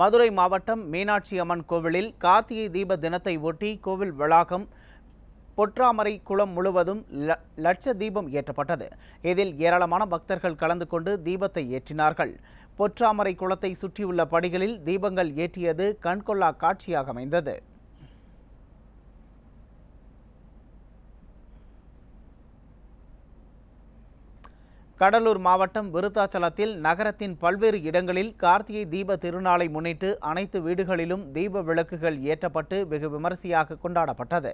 மதுரை மாவட்டம் மீனாட்சி அம்மன் கோவிலில் கார்த்திகை தீப தினத்தை ஒட்டி கோவில் வளாகம் பொற்றாமரை குளம் முழுவதும் லட்ச தீபம் ஏற்றப்பட்டது இதில் ஏராளமான பக்தர்கள் கலந்து கொண்டு தீபத்தை ஏற்றினார்கள் பொற்றாமரை குளத்தை சுற்றியுள்ள படிகளில் தீபங்கள் ஏற்றியது கண்கொள்ளா காட்சியாக அமைந்தது கடலூர் மாவட்டம் விருத்தாச்சலத்தில் நகரத்தின் பல்வேறு இடங்களில் கார்த்திகை தீப திருநாளை முன்னிட்டு அனைத்து வீடுகளிலும் தீப விளக்குகள் ஏற்றப்பட்டு வெகு விமரிசையாக கொண்டாடப்பட்டது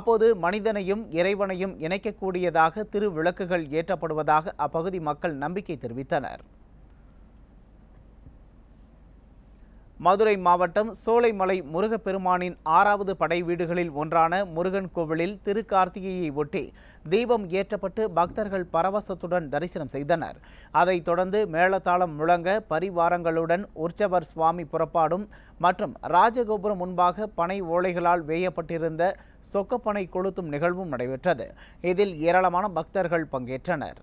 அப்போது மனிதனையும் இறைவனையும் இணைக்கக்கூடியதாக திருவிளக்குகள் ஏற்றப்படுவதாக அப்பகுதி மக்கள் நம்பிக்கை தெரிவித்தனர் மதுரை மாவட்டம் சோலைமலை முருகப்பெருமானின் ஆறாவது படை வீடுகளில் ஒன்றான முருகன் கோவிலில் திருக்கார்த்திகையை ஒட்டி தீபம் ஏற்றப்பட்டு பக்தர்கள் பரவசத்துடன் தரிசனம் செய்தனர் அதைத் தொடர்ந்து மேளதாளம் முழங்க பரிவாரங்களுடன் உற்சவர் சுவாமி புறப்பாடும் மற்றும் ராஜகோபுரம் முன்பாக பனை ஓலைகளால் வேயப்பட்டிருந்த சொக்கப்பனை கொளுத்தும் நிகழ்வும் நடைபெற்றது இதில் ஏராளமான பக்தர்கள் பங்கேற்றனர்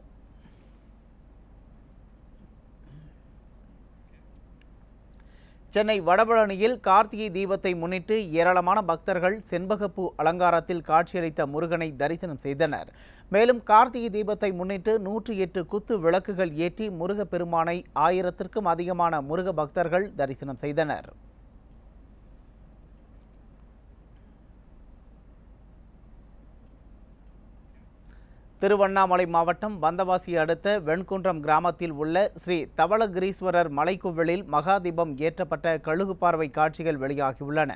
சென்னை வடபழனியில் கார்த்திகை தீபத்தை முன்னிட்டு ஏராளமான பக்தர்கள் செண்பகப்பூ அலங்காரத்தில் காட்சியளித்த முருகனை தரிசனம் செய்தனர் மேலும் கார்த்திகை தீபத்தை முன்னிட்டு நூற்றி எட்டு குத்து விளக்குகள் ஏற்றி முருகப்பெருமானை ஆயிரத்திற்கும் அதிகமான முருக பக்தர்கள் தரிசனம் செய்தனர் திருவண்ணாமலை மாவட்டம் வந்தவாசி அடுத்த வெண்குன்றம் கிராமத்தில் உள்ள ஸ்ரீ தவளகிரீஸ்வரர் மலைக்கோவிலில் மகாதீபம் ஏற்றப்பட்ட கழுகு பார்வை காட்சிகள் வெளியாகியுள்ளன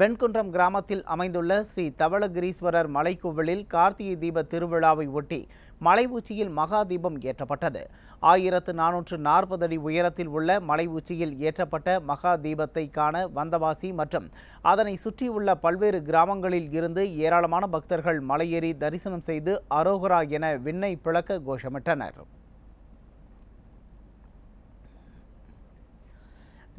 பெண்குன்றம் கிராமத்தில் அமைந்துள்ள ஸ்ரீ தவளகிரீஸ்வரர் மலைக்கோவிலில் கார்த்திகை தீப திருவிழாவை ஒட்டி மலை உச்சியில் மகா தீபம் ஏற்றப்பட்டது ஆயிரத்து நானூற்று நாற்பது அடி உயரத்தில் உள்ள மலை உச்சியில் ஏற்றப்பட்ட மகா தீபத்தை காண வந்தவாசி மற்றும் அதனை சுற்றியுள்ள பல்வேறு கிராமங்களில் இருந்து ஏராளமான பக்தர்கள் மலையேறி தரிசனம் செய்து அரோகரா என விண்ணை பிளக்க கோஷமிட்டனர்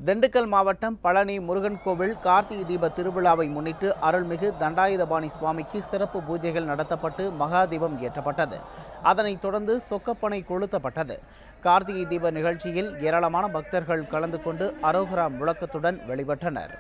திண்டுக்கல் மாவட்டம் பழனி முருகன் கோவில் கார்த்திகை தீப திருவிழாவை முன்னிட்டு அருள்மிகு தண்டாயுதபாணி சுவாமிக்கு சிறப்பு பூஜைகள் நடத்தப்பட்டு மகாதீபம் ஏற்றப்பட்டது அதனைத் தொடர்ந்து சொக்கப்பனை கொளுத்தப்பட்டது கார்த்திகை தீப நிகழ்ச்சியில் ஏராளமான பக்தர்கள் கலந்து கொண்டு அரோகரா முழக்கத்துடன் வெளிவட்டனர்